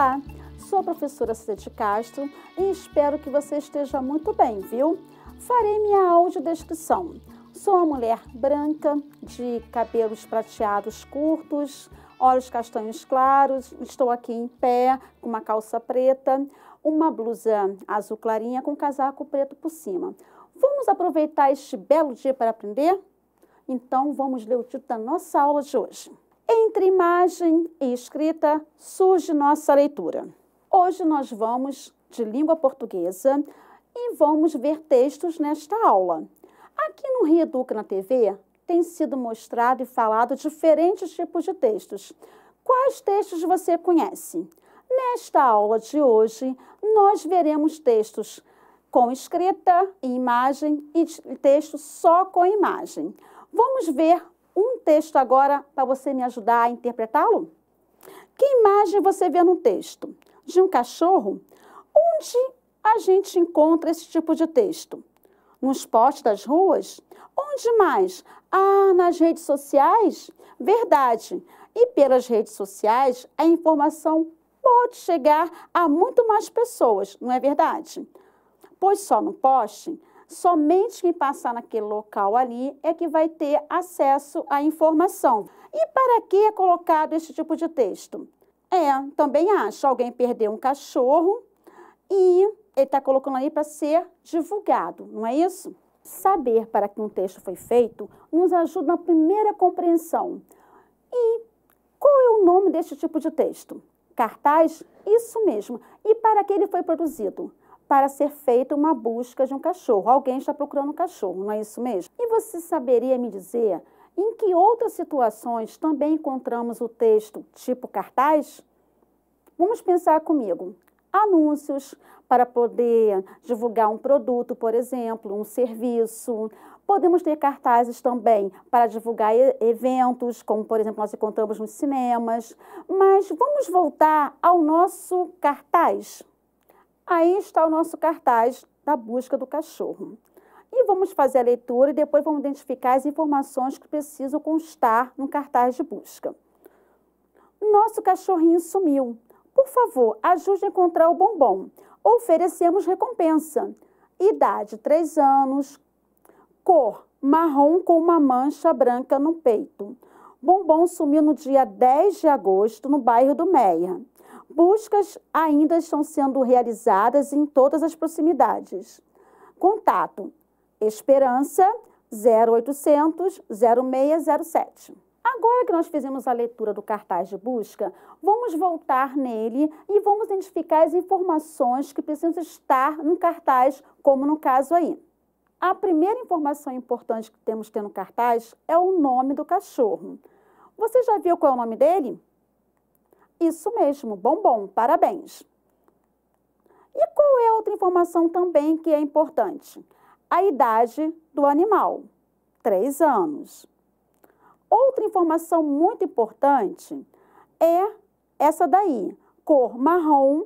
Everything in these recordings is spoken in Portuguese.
Olá, sou a professora Cete Castro e espero que você esteja muito bem, viu? Farei minha audiodescrição. Sou uma mulher branca, de cabelos prateados curtos, olhos castanhos claros, estou aqui em pé, com uma calça preta, uma blusa azul clarinha com casaco preto por cima. Vamos aproveitar este belo dia para aprender? Então, vamos ler o título da nossa aula de hoje. Entre imagem e escrita surge nossa leitura. Hoje nós vamos de língua portuguesa e vamos ver textos nesta aula. Aqui no Rio Educa na TV tem sido mostrado e falado diferentes tipos de textos. Quais textos você conhece? Nesta aula de hoje, nós veremos textos com escrita e imagem e texto só com imagem. Vamos ver um texto agora para você me ajudar a interpretá-lo? Que imagem você vê no texto? De um cachorro? Onde a gente encontra esse tipo de texto? Nos postes das ruas? Onde mais? Ah, nas redes sociais? Verdade. E pelas redes sociais, a informação pode chegar a muito mais pessoas, não é verdade? Pois só no poste somente quem passar naquele local ali é que vai ter acesso à informação. E para que é colocado esse tipo de texto? É, também acho, alguém perdeu um cachorro e ele está colocando ali para ser divulgado, não é isso? Saber para que um texto foi feito nos ajuda na primeira compreensão. E qual é o nome deste tipo de texto? Cartaz? Isso mesmo. E para que ele foi produzido? para ser feita uma busca de um cachorro. Alguém está procurando um cachorro, não é isso mesmo? E você saberia me dizer em que outras situações também encontramos o texto tipo cartaz? Vamos pensar comigo. Anúncios para poder divulgar um produto, por exemplo, um serviço. Podemos ter cartazes também para divulgar eventos, como por exemplo nós encontramos nos cinemas. Mas vamos voltar ao nosso cartaz Aí está o nosso cartaz da busca do cachorro. E vamos fazer a leitura e depois vamos identificar as informações que precisam constar no cartaz de busca. Nosso cachorrinho sumiu. Por favor, ajude a encontrar o bombom. Oferecemos recompensa. Idade: 3 anos. Cor: marrom com uma mancha branca no peito. Bombom sumiu no dia 10 de agosto no bairro do Meia. Buscas ainda estão sendo realizadas em todas as proximidades. Contato: Esperança 0800 0607. Agora que nós fizemos a leitura do cartaz de busca, vamos voltar nele e vamos identificar as informações que precisam estar no cartaz, como no caso aí. A primeira informação importante que temos que ter no cartaz é o nome do cachorro. Você já viu qual é o nome dele? Isso mesmo, bombom, parabéns. E qual é outra informação também que é importante? A idade do animal, 3 anos. Outra informação muito importante é essa daí, cor marrom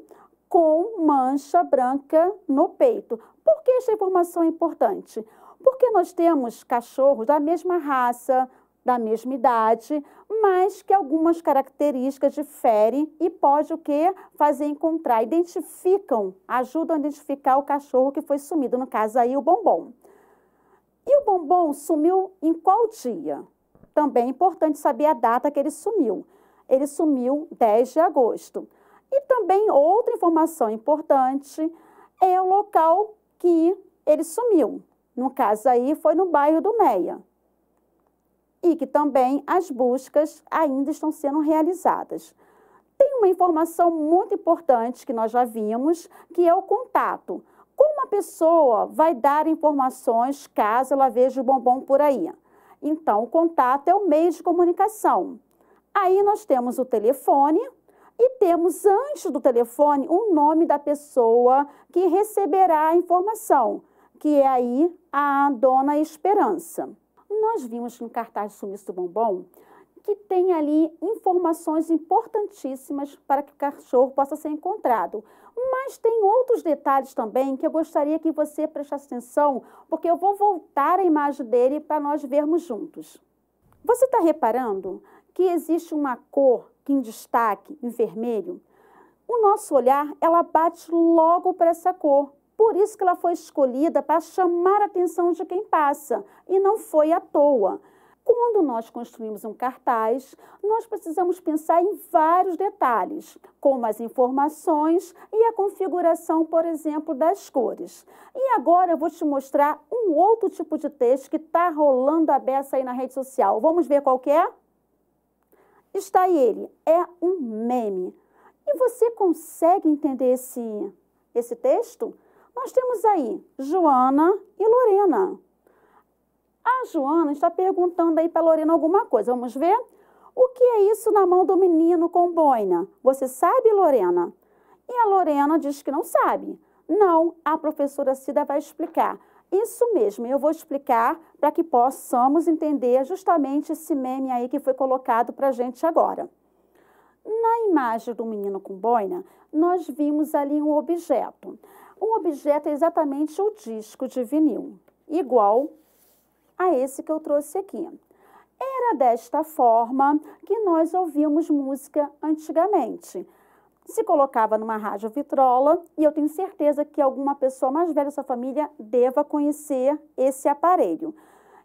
com mancha branca no peito. Por que esta informação é importante? Porque nós temos cachorros da mesma raça, da mesma idade, mas que algumas características diferem e pode o que fazer encontrar, identificam, ajudam a identificar o cachorro que foi sumido, no caso aí o bombom. E o bombom sumiu em qual dia? Também é importante saber a data que ele sumiu. Ele sumiu 10 de agosto. E também outra informação importante é o local que ele sumiu. No caso aí foi no bairro do Meia e que também as buscas ainda estão sendo realizadas. Tem uma informação muito importante que nós já vimos, que é o contato. Como a pessoa vai dar informações caso ela veja o bombom por aí? Então, o contato é o meio de comunicação. Aí nós temos o telefone e temos, antes do telefone, o nome da pessoa que receberá a informação, que é aí a Dona Esperança. Nós vimos no cartaz de sumiço do bombom que tem ali informações importantíssimas para que o cachorro possa ser encontrado. Mas tem outros detalhes também que eu gostaria que você prestasse atenção, porque eu vou voltar a imagem dele para nós vermos juntos. Você está reparando que existe uma cor que em destaque, em vermelho? O nosso olhar, ela bate logo para essa cor, por isso que ela foi escolhida para chamar a atenção de quem passa, e não foi à toa. Quando nós construímos um cartaz, nós precisamos pensar em vários detalhes, como as informações e a configuração, por exemplo, das cores. E agora eu vou te mostrar um outro tipo de texto que está rolando a beça aí na rede social. Vamos ver qual que é? Está ele, é um meme. E você consegue entender esse, esse texto? Nós temos aí Joana e Lorena. A Joana está perguntando aí para Lorena alguma coisa. Vamos ver? O que é isso na mão do menino com boina? Você sabe, Lorena? E a Lorena diz que não sabe. Não, a professora Cida vai explicar. Isso mesmo, eu vou explicar para que possamos entender justamente esse meme aí que foi colocado para a gente agora. Na imagem do menino com boina, nós vimos ali um objeto. O objeto é exatamente o disco de vinil, igual a esse que eu trouxe aqui. Era desta forma que nós ouvíamos música antigamente. Se colocava numa rádio vitrola, e eu tenho certeza que alguma pessoa mais velha da sua família deva conhecer esse aparelho.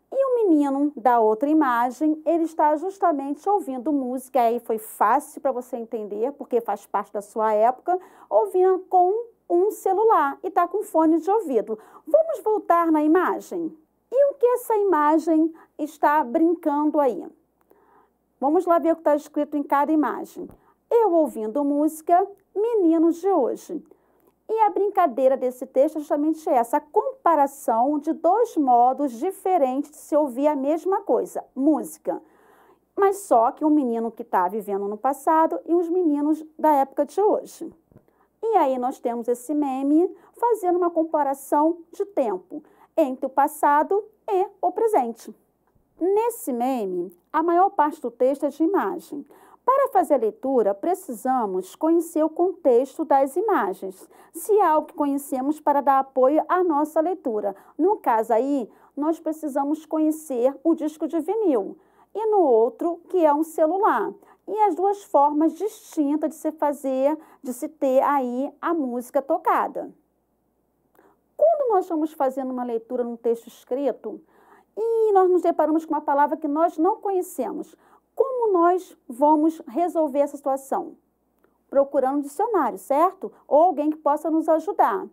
E o menino da outra imagem, ele está justamente ouvindo música, aí foi fácil para você entender, porque faz parte da sua época, ouvindo com um celular e está com fone de ouvido. Vamos voltar na imagem? E o que essa imagem está brincando aí? Vamos lá ver o que está escrito em cada imagem. Eu ouvindo música, meninos de hoje. E a brincadeira desse texto é justamente essa, a comparação de dois modos diferentes de se ouvir a mesma coisa, música. Mas só que um menino que está vivendo no passado e os meninos da época de hoje. E aí nós temos esse meme fazendo uma comparação de tempo entre o passado e o presente. Nesse meme, a maior parte do texto é de imagem. Para fazer a leitura, precisamos conhecer o contexto das imagens, se é algo que conhecemos para dar apoio à nossa leitura. No caso aí, nós precisamos conhecer o disco de vinil e no outro, que é um celular e as duas formas distintas de se fazer, de se ter aí a música tocada. Quando nós estamos fazendo uma leitura num texto escrito e nós nos deparamos com uma palavra que nós não conhecemos, como nós vamos resolver essa situação? Procurando um dicionário, certo? Ou alguém que possa nos ajudar.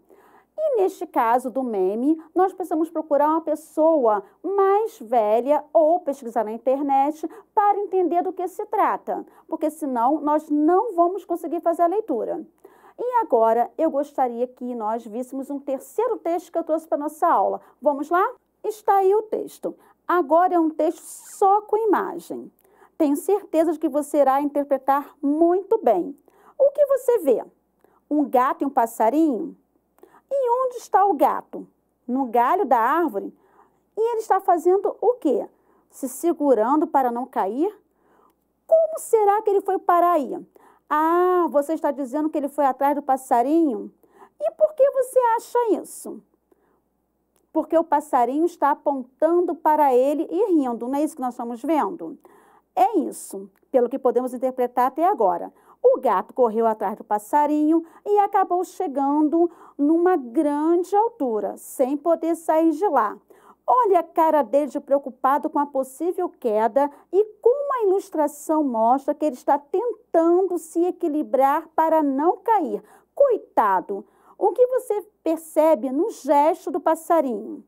E neste caso do meme, nós precisamos procurar uma pessoa mais velha ou pesquisar na internet para entender do que se trata, porque senão nós não vamos conseguir fazer a leitura. E agora eu gostaria que nós víssemos um terceiro texto que eu trouxe para nossa aula. Vamos lá? Está aí o texto. Agora é um texto só com imagem. Tenho certeza de que você irá interpretar muito bem. O que você vê? Um gato e um passarinho? onde está o gato? No galho da árvore. E ele está fazendo o quê? Se segurando para não cair? Como será que ele foi parar aí? Ah, você está dizendo que ele foi atrás do passarinho? E por que você acha isso? Porque o passarinho está apontando para ele e rindo, não é isso que nós estamos vendo? É isso, pelo que podemos interpretar até agora. O gato correu atrás do passarinho e acabou chegando numa grande altura, sem poder sair de lá. Olha a cara dele preocupado com a possível queda e como a ilustração mostra que ele está tentando se equilibrar para não cair. Coitado! O que você percebe no gesto do passarinho?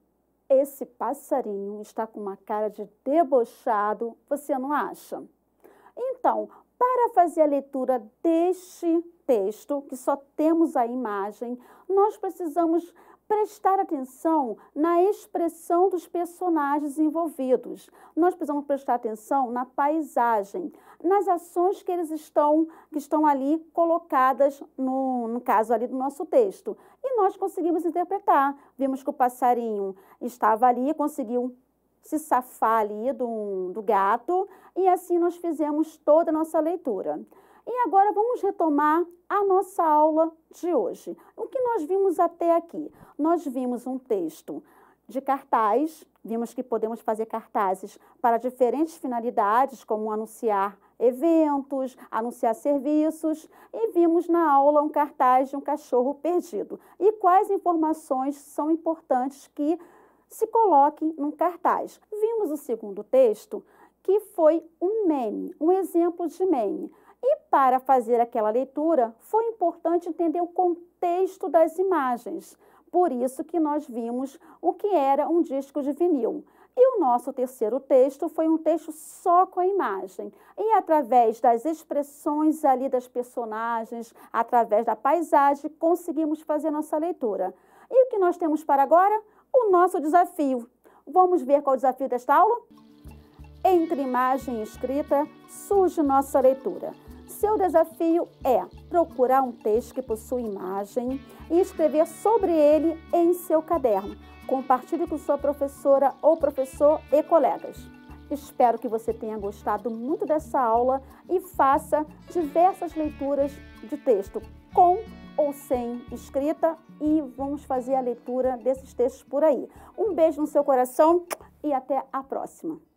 Esse passarinho está com uma cara de debochado, você não acha? Então, para fazer a leitura deste texto, que só temos a imagem, nós precisamos prestar atenção na expressão dos personagens envolvidos. Nós precisamos prestar atenção na paisagem, nas ações que eles estão, que estão ali colocadas no, no caso ali do nosso texto. E nós conseguimos interpretar. Vimos que o passarinho estava ali, conseguiu se safar ali do, do gato, e assim nós fizemos toda a nossa leitura. E agora vamos retomar a nossa aula de hoje. O que nós vimos até aqui? Nós vimos um texto de cartaz, vimos que podemos fazer cartazes para diferentes finalidades, como anunciar eventos, anunciar serviços, e vimos na aula um cartaz de um cachorro perdido. E quais informações são importantes que se coloquem num cartaz. Vimos o segundo texto, que foi um meme, um exemplo de meme. E para fazer aquela leitura, foi importante entender o contexto das imagens. Por isso que nós vimos o que era um disco de vinil. E o nosso terceiro texto foi um texto só com a imagem. E através das expressões ali das personagens, através da paisagem, conseguimos fazer nossa leitura. E o que nós temos para agora? o nosso desafio. Vamos ver qual é o desafio desta aula? Entre imagem e escrita surge nossa leitura. Seu desafio é procurar um texto que possui imagem e escrever sobre ele em seu caderno. Compartilhe com sua professora ou professor e colegas. Espero que você tenha gostado muito dessa aula e faça diversas leituras de texto com ou sem escrita e vamos fazer a leitura desses textos por aí. Um beijo no seu coração e até a próxima.